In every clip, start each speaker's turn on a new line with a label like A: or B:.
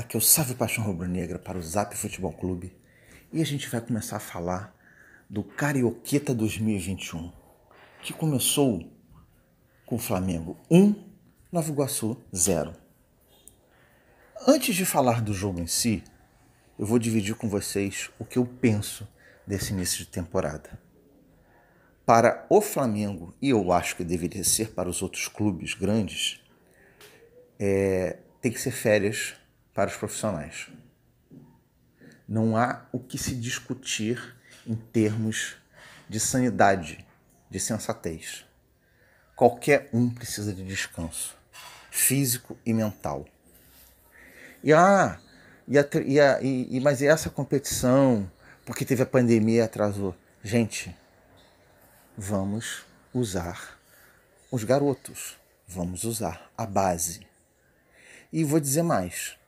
A: Aqui é o Salve Paixão Rubro-Negra para o Zap Futebol Clube e a gente vai começar a falar do Carioqueta 2021, que começou com o Flamengo 1, Nova Iguaçu 0. Antes de falar do jogo em si, eu vou dividir com vocês o que eu penso desse início de temporada. Para o Flamengo, e eu acho que deveria ser para os outros clubes grandes, é, tem que ser férias para os profissionais. Não há o que se discutir em termos de sanidade, de sensatez. Qualquer um precisa de descanso, físico e mental. E ah, e, a, e, a, e mas e essa competição, porque teve a pandemia atrasou. Gente, vamos usar os garotos, vamos usar a base. E vou dizer mais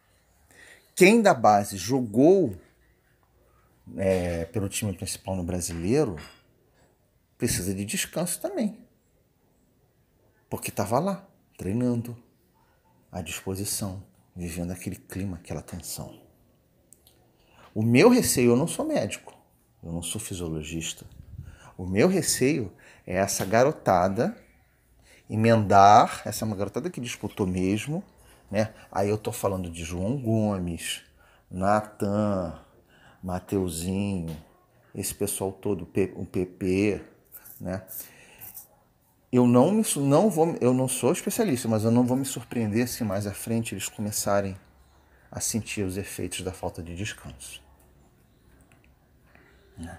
A: quem da base jogou é, pelo time principal no brasileiro precisa de descanso também. Porque estava lá, treinando, à disposição, vivendo aquele clima, aquela tensão. O meu receio, eu não sou médico, eu não sou fisiologista. O meu receio é essa garotada emendar, essa é garotada que disputou mesmo, né? Aí eu estou falando de João Gomes, Natan, Mateuzinho, esse pessoal todo, o PP, né? Eu não, me, não vou, eu não sou especialista, mas eu não vou me surpreender se mais à frente eles começarem a sentir os efeitos da falta de descanso. Né?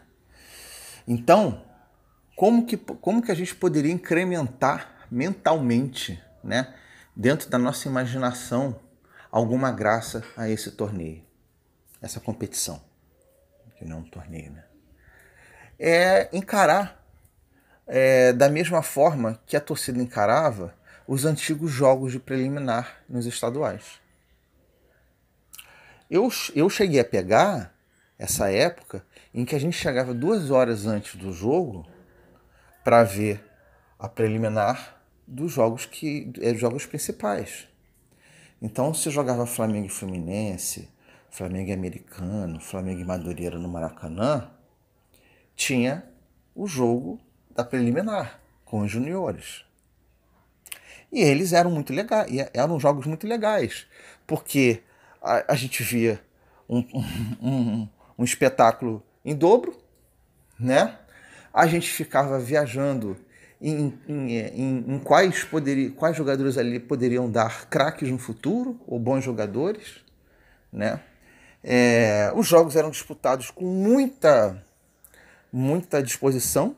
A: Então, como que, como que a gente poderia incrementar mentalmente, né? dentro da nossa imaginação, alguma graça a esse torneio, essa competição, que não é um torneio, né? É encarar é, da mesma forma que a torcida encarava os antigos jogos de preliminar nos estaduais. Eu, eu cheguei a pegar essa época em que a gente chegava duas horas antes do jogo para ver a preliminar dos jogos que é, jogos principais. Então, se jogava Flamengo e Fluminense, Flamengo e Americano, Flamengo e Madureira no Maracanã, tinha o jogo da preliminar com os juniores. E eles eram muito legais, é, eram jogos muito legais, porque a, a gente via um, um, um, um espetáculo em dobro, né? A gente ficava viajando em, é, em, em, quais, poderia, quais jogadores ali poderiam dar craques no futuro, ou bons jogadores, né? É, os jogos eram disputados com muita, muita disposição,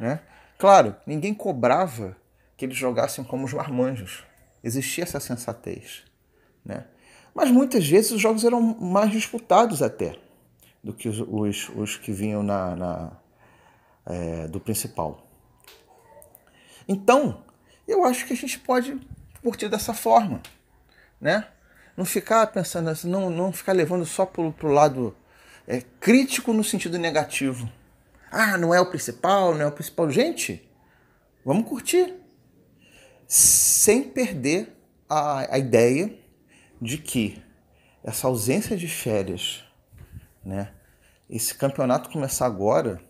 A: né? Claro, ninguém cobrava que eles jogassem como os marmanjos. Existia essa sensatez, né? Mas muitas vezes os jogos eram mais disputados até do que os, os, os que vinham na, na é, do principal. Então, eu acho que a gente pode curtir dessa forma, né? Não ficar pensando assim, não, não ficar levando só pro, pro lado é, crítico no sentido negativo. Ah, não é o principal, não é o principal. Gente, vamos curtir. Sem perder a, a ideia de que essa ausência de férias, né? Esse campeonato começar agora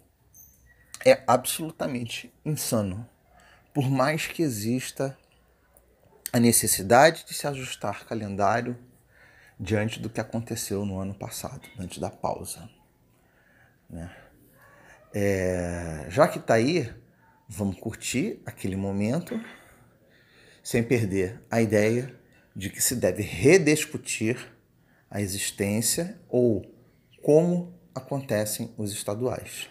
A: é absolutamente insano por mais que exista a necessidade de se ajustar calendário diante do que aconteceu no ano passado, antes da pausa. Né? É, já que está aí, vamos curtir aquele momento sem perder a ideia de que se deve rediscutir a existência ou como acontecem os estaduais.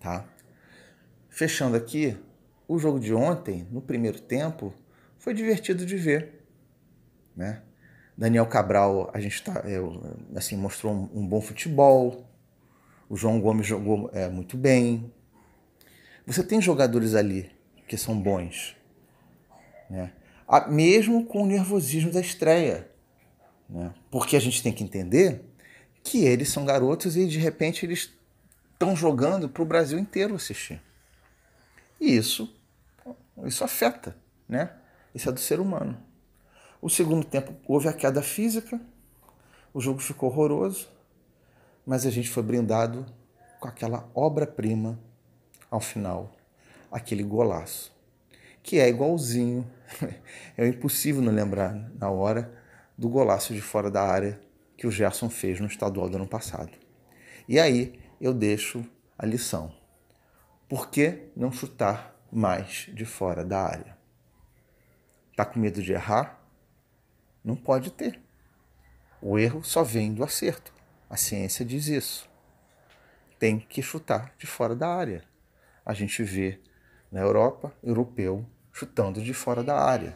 A: Tá? Fechando aqui, o jogo de ontem, no primeiro tempo, foi divertido de ver. Né? Daniel Cabral, a gente tá, é, assim, mostrou um, um, bom futebol. O João Gomes jogou é, muito bem. Você tem jogadores ali que são bons, né? A, mesmo com o nervosismo da estreia, né? Porque a gente tem que entender que eles são garotos e de repente eles estão jogando para o Brasil inteiro assistir. E isso isso afeta, né? Isso é do ser humano. O segundo tempo houve a queda física, o jogo ficou horroroso, mas a gente foi brindado com aquela obra-prima ao final, aquele golaço, que é igualzinho, é impossível não lembrar na hora do golaço de fora da área que o Gerson fez no estadual do ano passado. E aí eu deixo a lição. Por que não chutar mais de fora da área. Tá com medo de errar? Não pode ter. O erro só vem do acerto. A ciência diz isso. Tem que chutar de fora da área. A gente vê na Europa, europeu chutando de fora da área.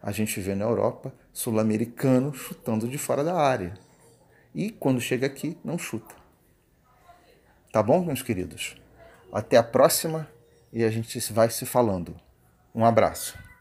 A: A gente vê na Europa, sul-americano chutando de fora da área. E quando chega aqui, não chuta. Tá bom, meus queridos? Até a próxima e a gente vai se falando. Um abraço.